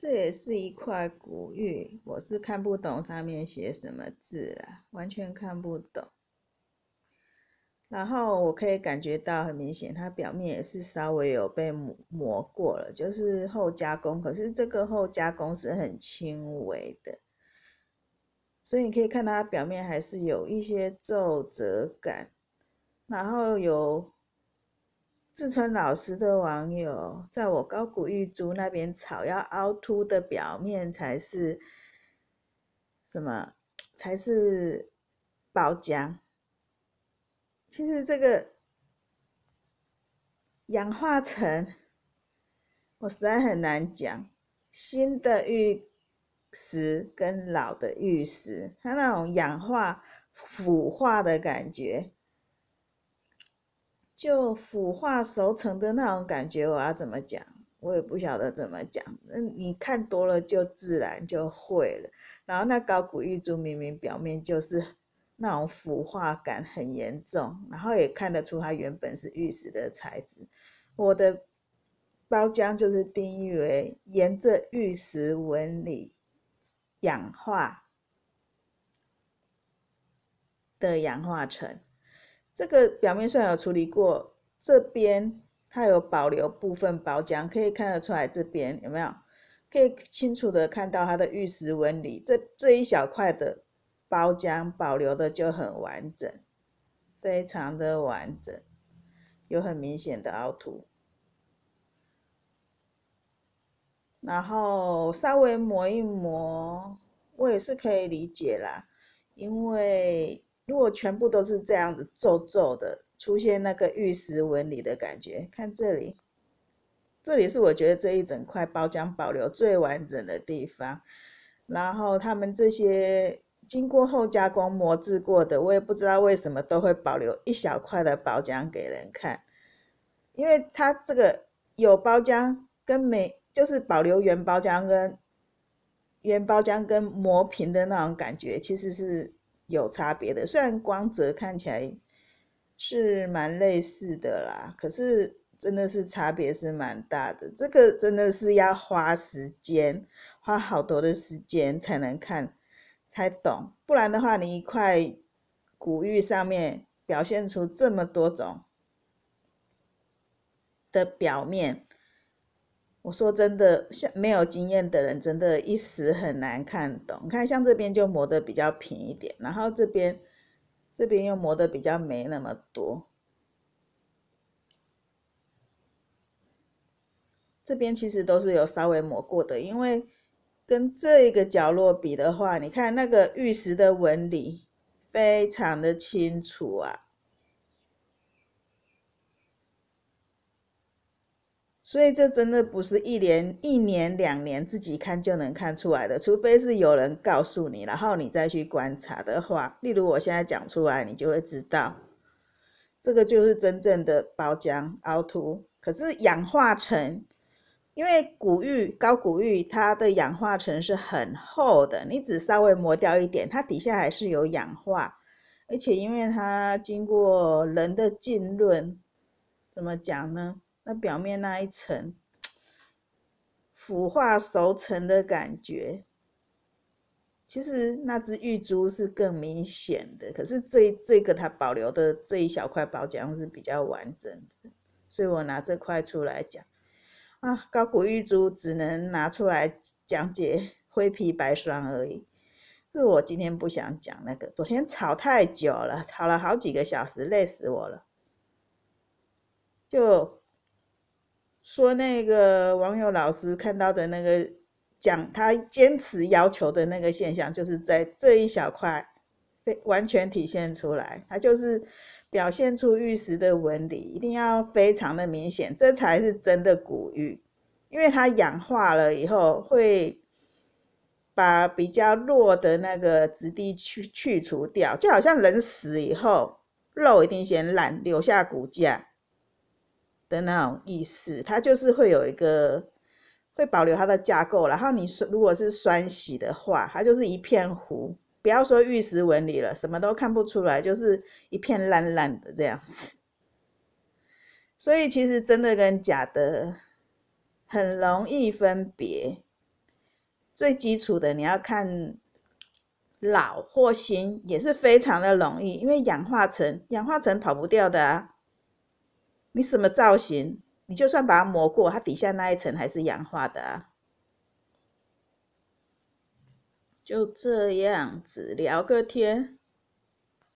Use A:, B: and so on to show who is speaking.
A: 这也是一块古玉，我是看不懂上面写什么字啊，完全看不懂。然后我可以感觉到很明显，它表面也是稍微有被磨磨过了，就是后加工。可是这个后加工是很轻微的，所以你可以看它表面还是有一些皱褶感，然后有。四川老师的网友，在我高古玉珠那边，草要凹凸的表面才是什么？才是包浆？其实这个氧化层，我实在很难讲。新的玉石跟老的玉石，它那种氧化腐化的感觉。就腐化、熟成的那种感觉，我要怎么讲？我也不晓得怎么讲。那你看多了就自然就会了。然后那高古玉珠明明表面就是那种腐化感很严重，然后也看得出它原本是玉石的材质。我的包浆就是定义为沿着玉石纹理氧化的氧化层。这个表面上有处理过，这边它有保留部分包浆，可以看得出来这边有没有？可以清楚的看到它的玉石纹理，这这一小块的包浆保留的就很完整，非常的完整，有很明显的凹凸。然后稍微磨一磨，我也是可以理解啦，因为。如果全部都是这样子皱皱的，出现那个玉石纹理的感觉，看这里，这里是我觉得这一整块包浆保留最完整的地方。然后他们这些经过后加工磨制过的，我也不知道为什么都会保留一小块的包浆给人看，因为它这个有包浆跟没就是保留原包浆跟原包浆跟磨平的那种感觉其实是。有差别的，虽然光泽看起来是蛮类似的啦，可是真的是差别是蛮大的。这个真的是要花时间，花好多的时间才能看，才懂。不然的话，你一块古玉上面表现出这么多种的表面。我说真的，像没有经验的人，真的一时很难看懂。你看，像这边就磨的比较平一点，然后这边这边又磨的比较没那么多。这边其实都是有稍微磨过的，因为跟这一个角落比的话，你看那个玉石的纹理非常的清楚啊。所以这真的不是一年、一年、两年自己看就能看出来的，除非是有人告诉你，然后你再去观察的话。例如我现在讲出来，你就会知道，这个就是真正的包浆、凹凸。可是氧化层，因为古玉、高古玉，它的氧化层是很厚的，你只稍微磨掉一点，它底下还是有氧化，而且因为它经过人的浸润，怎么讲呢？它表面那一层腐化、熟成的感觉，其实那只玉珠是更明显的。可是这这个它保留的这一小块包浆是比较完整的，所以我拿这块出来讲啊。高古玉珠只能拿出来讲解灰皮白霜而已，是我今天不想讲那个。昨天炒太久了，炒了好几个小时，累死我了，就。说那个网友老师看到的那个讲他坚持要求的那个现象，就是在这一小块非完全体现出来，它就是表现出玉石的纹理，一定要非常的明显，这才是真的古玉，因为它氧化了以后会把比较弱的那个质地去去除掉，就好像人死以后肉一定先烂，留下骨架。的那种意思，它就是会有一个会保留它的架构，然后你说如果是酸洗的话，它就是一片糊，不要说玉石纹理了，什么都看不出来，就是一片烂烂的这样子。所以其实真的跟假的很容易分别，最基础的你要看老或新，也是非常的容易，因为氧化层氧化层跑不掉的啊。你什么造型？你就算把它磨过，它底下那一层还是氧化的啊。就这样子聊个天。